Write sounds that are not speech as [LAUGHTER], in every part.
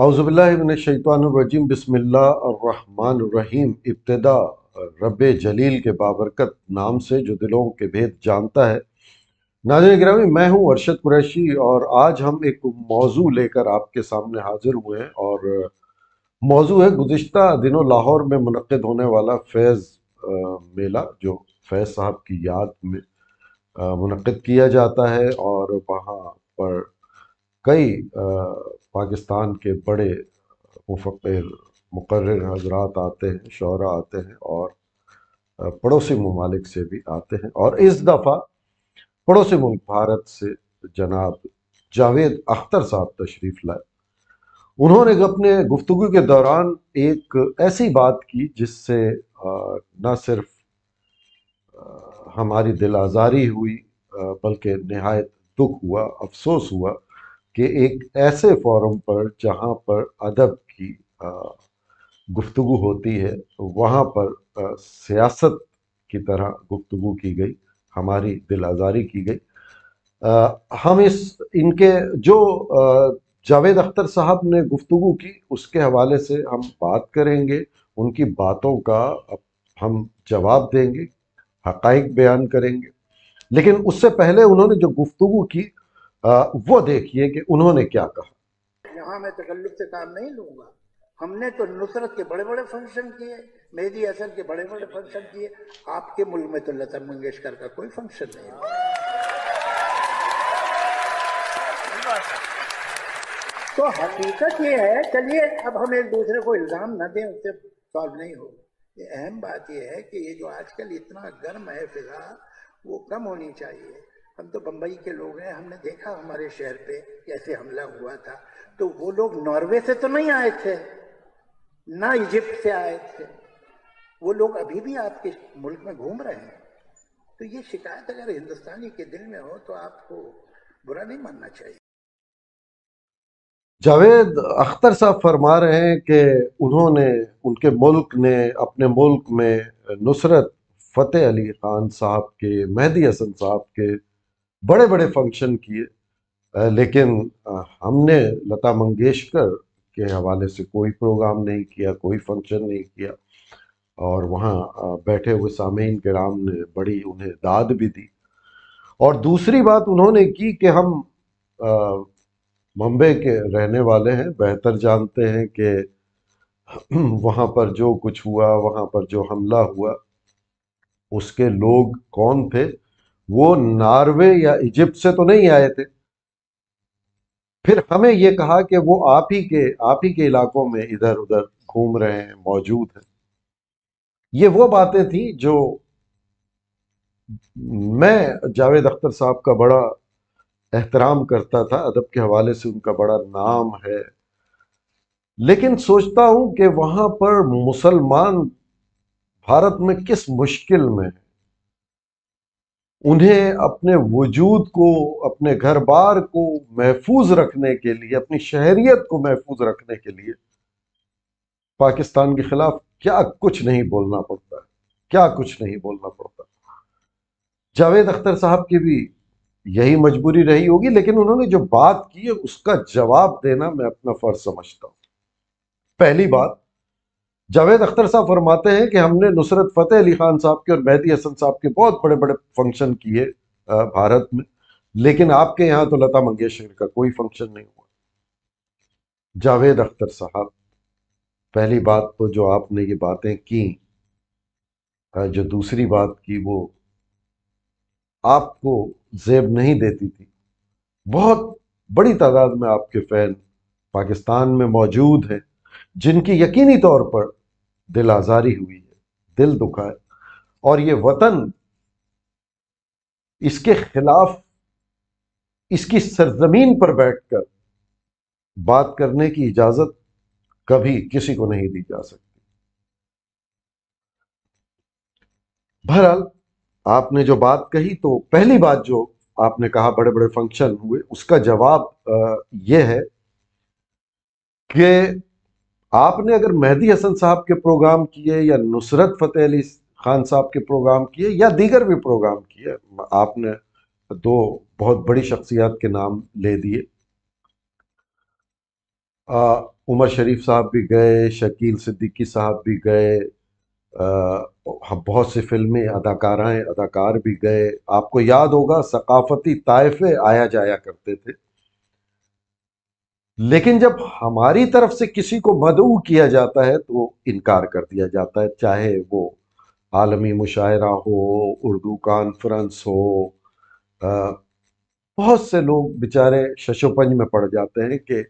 आउज़बिल्लाशैतरजीम बसमिल्लाम इब्तदा रब जलील के बाबरकत नाम से जो दिलों के भेद जानता है नाजन ग्रामी मैं हूँ अरशद कुरैशी और आज हम एक मौजू लेकर आपके सामने हाजिर हुए हैं और मौजू है गुज्त दिनों लाहौर में मनद होने वाला फैज़ मेला जो फैज़ साहब की याद में मनद किया जाता है और वहाँ पर कई पाकिस्तान के बड़े मुफ़िर मुकर हजरात आते हैं शरा आते हैं और पड़ोसी ममालिक से भी आते हैं और इस दफ़ा पड़ोसी मुल्क भारत से जनाब जावेद अख्तर साहब तशरीफ़ लाए उन्होंने अपने गुफ्तु के दौरान एक ऐसी बात की जिससे न सिर्फ हमारी दिल आज़ारी हुई बल्कि नहायत दुख हुआ अफसोस हुआ कि एक ऐसे फोरम पर जहाँ पर अदब की गुफ्तु होती है वहाँ पर सियासत की तरह गुफ्तु की गई हमारी दिल आज़ारी की गई आ, हम इस इनके जो आ, जावेद अख्तर साहब ने गुफ्तु की उसके हवाले से हम बात करेंगे उनकी बातों का हम जवाब देंगे हक़ बयान करेंगे लेकिन उससे पहले उन्होंने जो गुफ्तु की वो देखिए कि उन्होंने क्या कहा यहाँ मैं तकल्लुफ से काम नहीं लूंगा हमने तो नुसरत के बड़े बड़े फंक्शन किए मेहदी असर के बड़े बड़े फंक्शन किए आपके मुल्क में तो लता मंगेशकर का कोई फंक्शन नहीं तो हकीकत ये है चलिए अब हम एक दूसरे को इल्ज़ाम ना दें उससे सॉल्व नहीं होगा अहम बात यह है कि ये जो आजकल इतना गर्म है फिजा वो कम होनी चाहिए हम तो बम्बई के लोग हैं हमने देखा हमारे शहर पे कैसे हमला हुआ था तो वो लोग नॉर्वे से तो नहीं आए थे ना इजिप्ट से आए थे वो लोग अभी भी आपके मुल्क में घूम रहे हैं तो ये शिकायत अगर हिंदुस्तानी के दिल में हो तो आपको बुरा नहीं मानना चाहिए जावेद अख्तर साहब फरमा रहे हैं कि उन्होंने उनके मुल्क ने अपने मुल्क में नुसरत फतेह अली खान साहब के मेहदी हसन साहब के बड़े बड़े फंक्शन किए लेकिन हमने लता मंगेशकर के हवाले से कोई प्रोग्राम नहीं किया कोई फंक्शन नहीं किया और वहाँ बैठे हुए सामीन के राम ने बड़ी उन्हें दाद भी दी और दूसरी बात उन्होंने की कि हम मुंबई के रहने वाले हैं बेहतर जानते हैं कि [CLEARS THROAT] वहाँ पर जो कुछ हुआ वहाँ पर जो हमला हुआ उसके लोग कौन थे वो नार्वे या इजिप्ट से तो नहीं आए थे फिर हमें ये कहा कि वो आप ही के आप ही के इलाकों में इधर उधर घूम रहे हैं मौजूद हैं ये वो बातें थी जो मैं जावेद अख्तर साहब का बड़ा एहतराम करता था अदब के हवाले से उनका बड़ा नाम है लेकिन सोचता हूं कि वहां पर मुसलमान भारत में किस मुश्किल में है उन्हें अपने वजूद को अपने घर बार को महफूज रखने के लिए अपनी शहरीत को महफूज रखने के लिए पाकिस्तान के खिलाफ क्या कुछ नहीं बोलना पड़ता क्या कुछ नहीं बोलना पड़ता जावेद अख्तर साहब की भी यही मजबूरी रही होगी लेकिन उन्होंने जो बात की है उसका जवाब देना मैं अपना फर्ज समझता हूं पहली बात जावेद अख्तर साहब फरमाते हैं कि हमने नुसरत फ़तेह अली खान साहब के और मेहदी हसन साहब के बहुत बड़े बड़े फंक्शन किए भारत में लेकिन आपके यहाँ तो लता मंगेशकर का कोई फंक्शन नहीं हुआ जावेद अख्तर साहब पहली बात तो जो आपने ये बातें की जो दूसरी बात की वो आपको जेब नहीं देती थी बहुत बड़ी तादाद में आपके फैन पाकिस्तान में मौजूद हैं जिनकी यकीनी तौर पर दिल आज़ारी हुई है दिल दुखा है और ये वतन इसके खिलाफ इसकी सरजमीन पर बैठकर बात करने की इजाजत कभी किसी को नहीं दी जा सकती बहरहाल आपने जो बात कही तो पहली बात जो आपने कहा बड़े बड़े फंक्शन हुए उसका जवाब यह है कि आपने अगर मेहदी हसन साहब के प्रोग्राम किए या नुसरत फतेह अली खान साहब के प्रोग्राम किए या दीगर भी प्रोग्राम किए आपने दो बहुत बड़ी शख्सियात के नाम ले दिए उमर शरीफ साहब भी गए शकील सिद्दीकी साहब भी गए हम बहुत सी फिल्में अदाकाराएँ अदाकार भी गए आपको याद होगा सकाफती ताइफे आया जाया करते थे लेकिन जब हमारी तरफ से किसी को मदऊ किया जाता है तो इनकार कर दिया जाता है चाहे वो आलमी मुशायरा हो उर्दू कॉन्फ्रेंस हो बहुत से लोग बेचारे शशोपंज में पड़ जाते हैं कि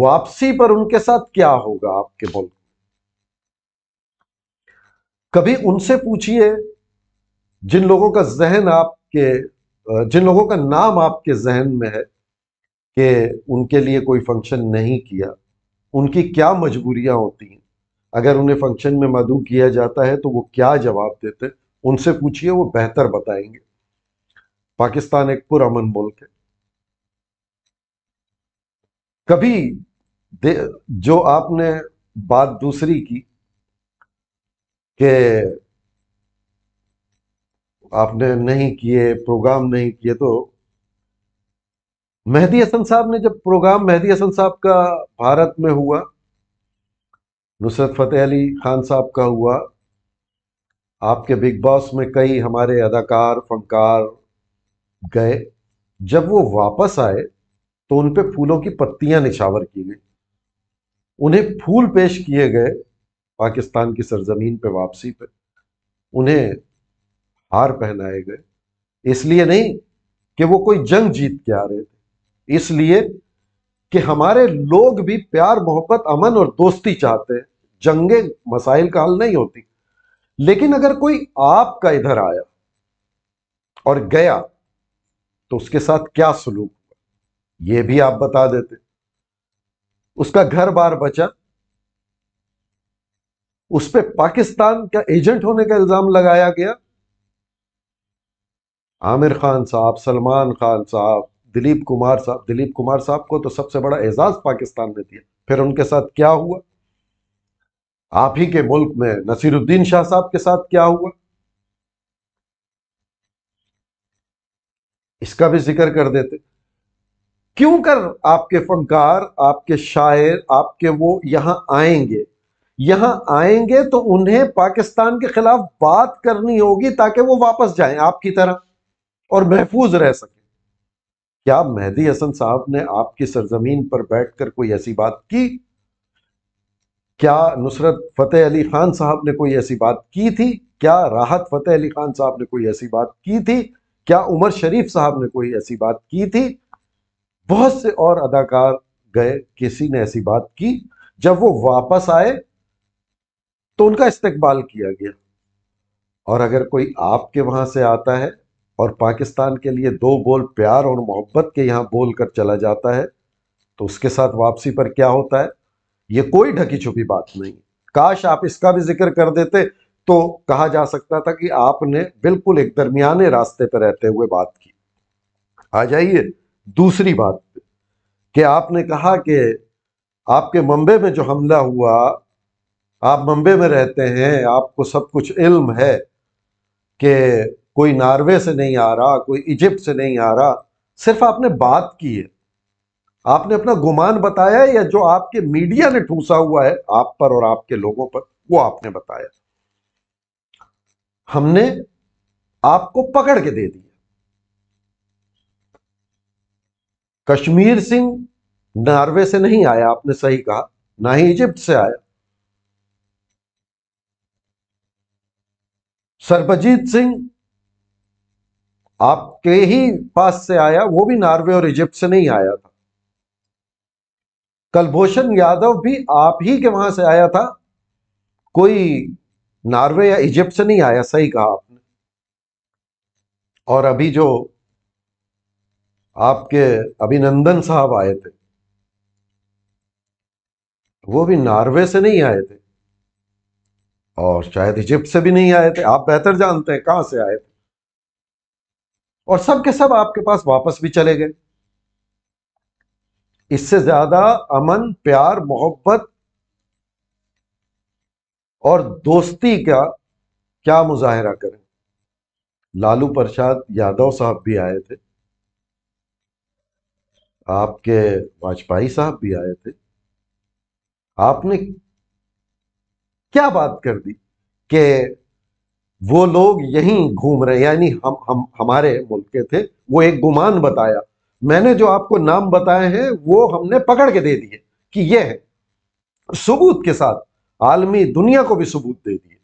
वापसी पर उनके साथ क्या होगा आपके मुल्क कभी उनसे पूछिए जिन लोगों का जहन आपके जिन लोगों का नाम आपके जहन में है कि उनके लिए कोई फंक्शन नहीं किया उनकी क्या मजबूरियां होती हैं अगर उन्हें फंक्शन में मधु किया जाता है तो वो क्या जवाब देते उनसे पूछिए वो बेहतर बताएंगे पाकिस्तान एक पुरमन मुल्क है कभी जो आपने बात दूसरी की के आपने नहीं किए प्रोग्राम नहीं किए तो मेहदी हसन साहब ने जब प्रोग्राम मेहदी हसन साहब का भारत में हुआ नुसरत फतेह अली खान साहब का हुआ आपके बिग बॉस में कई हमारे अदाकार फनकार गए जब वो वापस आए तो उन पे फूलों की पत्तियां निछावर की गई उन्हें फूल पेश किए गए पाकिस्तान की सरजमीन पे वापसी पे उन्हें हार पहनाए गए इसलिए नहीं कि वो कोई जंग जीत के आ रहे थे इसलिए कि हमारे लोग भी प्यार मोहब्बत अमन और दोस्ती चाहते हैं जंगे मसाइल का हल नहीं होती लेकिन अगर कोई आपका इधर आया और गया तो उसके साथ क्या सलूक हुआ ये भी आप बता देते उसका घर बार बचा उस पर पाकिस्तान का एजेंट होने का इल्जाम लगाया गया आमिर खान साहब सलमान खान साहब दिलीप कुमार साहब दिलीप कुमार साहब को तो सबसे बड़ा एजाज पाकिस्तान ने दिया फिर उनके साथ क्या हुआ आप ही के मुल्क में नसीरुद्दीन शाह साहब के साथ क्या हुआ इसका भी जिक्र कर देते क्यों कर आपके फनकार आपके शायर आपके वो यहां आएंगे यहां आएंगे तो उन्हें पाकिस्तान के खिलाफ बात करनी होगी ताकि वो वापस जाएं आपकी तरह और महफूज रह सके क्या मेहदी हसन साहब ने आपकी सरजमीन पर बैठकर कोई ऐसी बात की क्या नुसरत फतेह अली खान साहब ने कोई ऐसी बात की थी क्या राहत फतेह अली खान साहब ने कोई ऐसी बात की थी क्या उमर शरीफ साहब ने कोई ऐसी बात की थी बहुत से और अदाकार गए किसी ने ऐसी बात की जब वो वापस आए तो उनका इस्तेबाल किया गया और अगर कोई आपके वहां से आता है और पाकिस्तान के लिए दो बोल प्यार और मोहब्बत के यहाँ बोल कर चला जाता है तो उसके साथ वापसी पर क्या होता है ये कोई ढकी छुपी बात नहीं काश आप इसका भी जिक्र कर देते तो कहा जा सकता था कि आपने बिल्कुल एक दरमियाने रास्ते पर रहते हुए बात की आ जाइए दूसरी बात कि आपने कहा कि आपके मुंबई में जो हमला हुआ आप मुंबई में रहते हैं आपको सब कुछ इल्म है कि कोई नार्वे से नहीं आ रहा कोई इजिप्ट से नहीं आ रहा सिर्फ आपने बात की है आपने अपना गुमान बताया या जो आपके मीडिया ने ठूसा हुआ है आप पर और आपके लोगों पर वो आपने बताया हमने आपको पकड़ के दे दिया कश्मीर सिंह नार्वे से नहीं आया आपने सही कहा ना ही इजिप्ट से आया सरबजीत सिंह आपके ही पास से आया वो भी नॉर्वे और इजिप्ट से नहीं आया था कलभूषण यादव भी आप ही के वहां से आया था कोई नॉर्वे या इजिप्ट से नहीं आया सही कहा आपने और अभी जो आपके अभिनंदन साहब आए थे वो भी नॉर्वे से नहीं आए थे और शायद इजिप्ट से भी नहीं आए थे आप बेहतर जानते हैं कहां से आए थे और सब के सब आपके पास वापस भी चले गए इससे ज्यादा अमन प्यार मोहब्बत और दोस्ती का क्या मुजाहरा करें लालू प्रसाद यादव साहब भी आए थे आपके वाजपेयी साहब भी आए थे आपने क्या बात कर दी कि वो लोग यहीं घूम रहे यानी हम हम हमारे मुल्क के थे वो एक गुमान बताया मैंने जो आपको नाम बताए हैं वो हमने पकड़ के दे दिए कि ये है सबूत के साथ आलमी दुनिया को भी सबूत दे दिए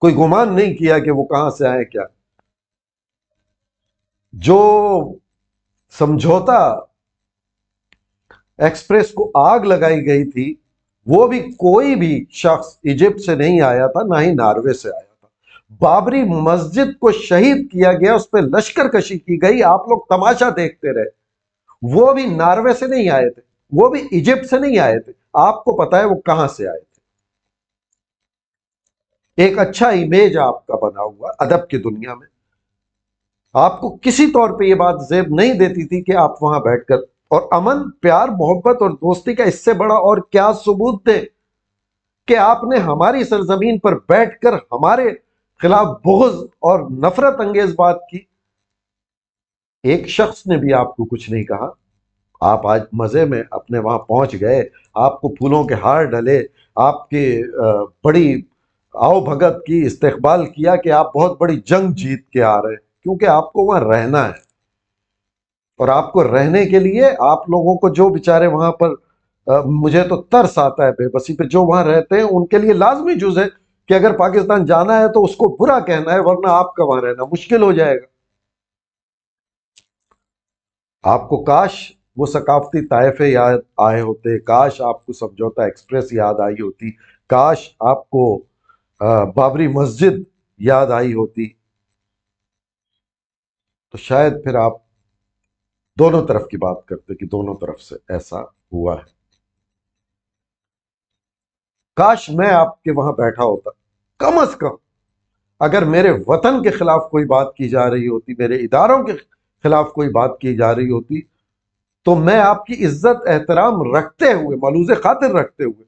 कोई गुमान नहीं किया कि वो कहां से आए क्या जो समझौता एक्सप्रेस को आग लगाई गई थी वो भी कोई भी शख्स इजिप्ट से नहीं आया था ना ही नॉर्वे से आया बाबरी मस्जिद को शहीद किया गया उस पर लश्कर कशी की गई आप लोग तमाशा देखते रहे वो भी नार्वे से नहीं आए थे वो भी इजिप्ट से नहीं आए थे आपको पता है वो कहां से आए थे एक अच्छा इमेज आपका बना हुआ अदब की दुनिया में आपको किसी तौर पे ये बात जेब नहीं देती थी कि आप वहां बैठकर और अमन प्यार मोहब्बत और दोस्ती का इससे बड़ा और क्या सबूत दे कि आपने हमारी सरजमीन पर बैठकर हमारे खिलाफ बुगज और नफरत अंगेज बात की एक शख्स ने भी आपको कुछ नहीं कहा आप आज मज़े में अपने वहां पहुंच गए आपको फूलों के हार डले आपकी बड़ी आओ भगत की इस्तेबाल किया कि आप बहुत बड़ी जंग जीत के आ रहे हैं क्योंकि आपको वहां रहना है और आपको रहने के लिए आप लोगों को जो बेचारे वहां पर आ, मुझे तो तरस आता है बेबसी पे जो वहां रहते हैं उनके लिए लाजमी जुज है कि अगर पाकिस्तान जाना है तो उसको बुरा कहना है वरना आपका वहां रहना मुश्किल हो जाएगा आपको काश वो सकाफती तायफे याद आए होते काश आपको समझौता एक्सप्रेस याद आई होती काश आपको बाबरी मस्जिद याद आई होती तो शायद फिर आप दोनों तरफ की बात करते कि दोनों तरफ से ऐसा हुआ है काश मैं आपके वहां बैठा होता कम अज कम अगर मेरे वतन के खिलाफ कोई बात की जा रही होती मेरे इदारों के खिलाफ कोई बात की जा रही होती तो मैं आपकी इज्जत एहतराम रखते हुए मलूज खातिर रखते हुए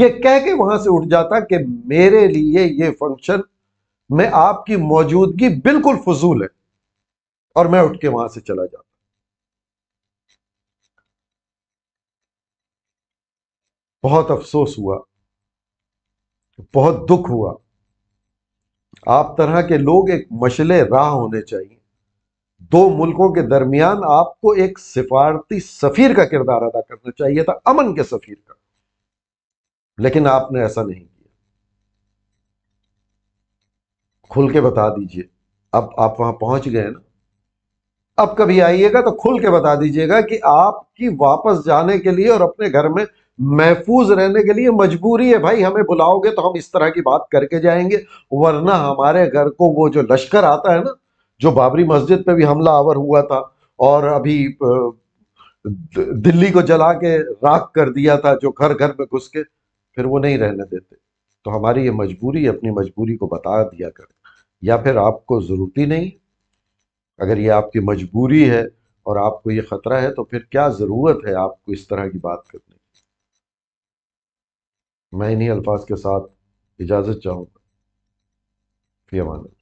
ये कह के वहां से उठ जाता कि मेरे लिए ये फंक्शन में आपकी मौजूदगी बिल्कुल फजूल है और मैं उठ के वहां से चला जाता बहुत अफसोस हुआ बहुत दुख हुआ आप तरह के लोग एक मशले राह होने चाहिए दो मुल्कों के दरमियान आपको एक सिफारती सफीर का किरदार अदा करना चाहिए था अमन के सफीर का लेकिन आपने ऐसा नहीं किया खुल के बता दीजिए अब आप वहां पहुंच गए ना अब कभी आइएगा तो खुल के बता दीजिएगा कि आपकी वापस जाने के लिए और अपने घर में महफूज रहने के लिए मजबूरी है भाई हमें बुलाओगे तो हम इस तरह की बात करके जाएंगे वरना हमारे घर को वो जो लश्कर आता है ना जो बाबरी मस्जिद पे भी हमला आवर हुआ था और अभी दिल्ली को जला के राख कर दिया था जो घर घर में घुस के फिर वो नहीं रहने देते तो हमारी ये मजबूरी अपनी मजबूरी को बता दिया कर या फिर आपको ज़रूरत ही नहीं अगर ये आपकी मजबूरी है और आपको ये ख़तरा है तो फिर क्या ज़रूरत है आपको इस तरह की बात करने मैं इन्हीं अल्फाज के साथ इजाज़त चाहूँगा फी अमान